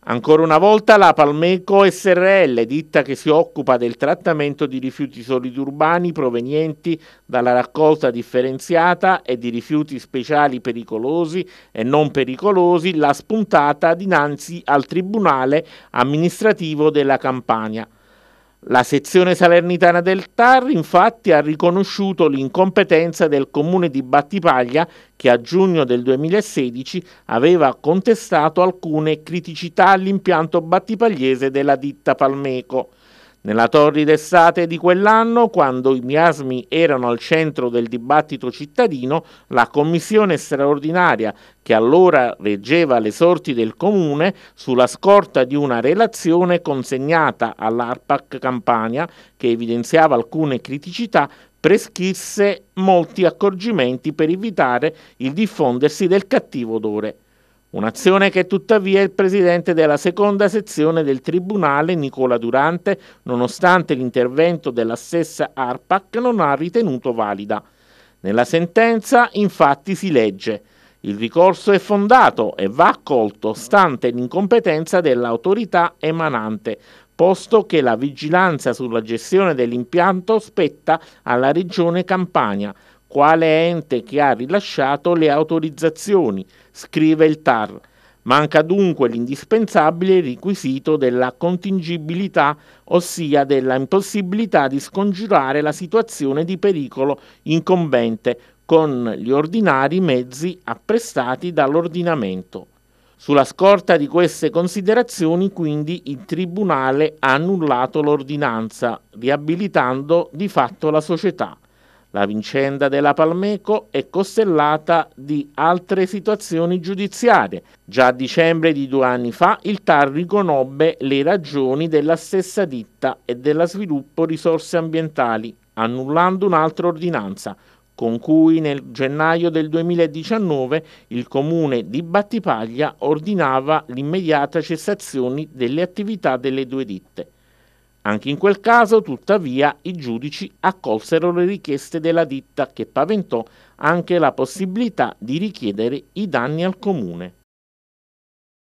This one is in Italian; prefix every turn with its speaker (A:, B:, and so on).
A: Ancora una volta la Palmeco SRL, ditta che si occupa del trattamento di rifiuti solidi urbani provenienti dalla raccolta differenziata e di rifiuti speciali pericolosi e non pericolosi, l'ha spuntata dinanzi al Tribunale amministrativo della Campania. La sezione salernitana del TAR infatti ha riconosciuto l'incompetenza del comune di Battipaglia che a giugno del 2016 aveva contestato alcune criticità all'impianto battipagliese della ditta Palmeco. Nella torrida estate di quell'anno, quando i miasmi erano al centro del dibattito cittadino, la commissione straordinaria che allora reggeva le sorti del comune, sulla scorta di una relazione consegnata all'ARPAC Campania che evidenziava alcune criticità, prescrisse molti accorgimenti per evitare il diffondersi del cattivo odore. Un'azione che tuttavia il presidente della seconda sezione del Tribunale, Nicola Durante, nonostante l'intervento della stessa ARPAC, non ha ritenuto valida. Nella sentenza infatti si legge il ricorso è fondato e va accolto stante l'incompetenza dell'autorità emanante, posto che la vigilanza sulla gestione dell'impianto spetta alla Regione Campania, quale ente che ha rilasciato le autorizzazioni, scrive il TAR. Manca dunque l'indispensabile requisito della contingibilità, ossia della impossibilità di scongiurare la situazione di pericolo incombente con gli ordinari mezzi apprestati dall'ordinamento. Sulla scorta di queste considerazioni, quindi, il Tribunale ha annullato l'ordinanza, riabilitando di fatto la società. La vicenda della Palmeco è costellata di altre situazioni giudiziarie. Già a dicembre di due anni fa il TAR riconobbe le ragioni della stessa ditta e della sviluppo risorse ambientali, annullando un'altra ordinanza, con cui nel gennaio del 2019 il comune di Battipaglia ordinava l'immediata cessazione delle attività delle due ditte. Anche in quel caso, tuttavia, i giudici accolsero le richieste della ditta che paventò anche la possibilità di richiedere i danni al comune.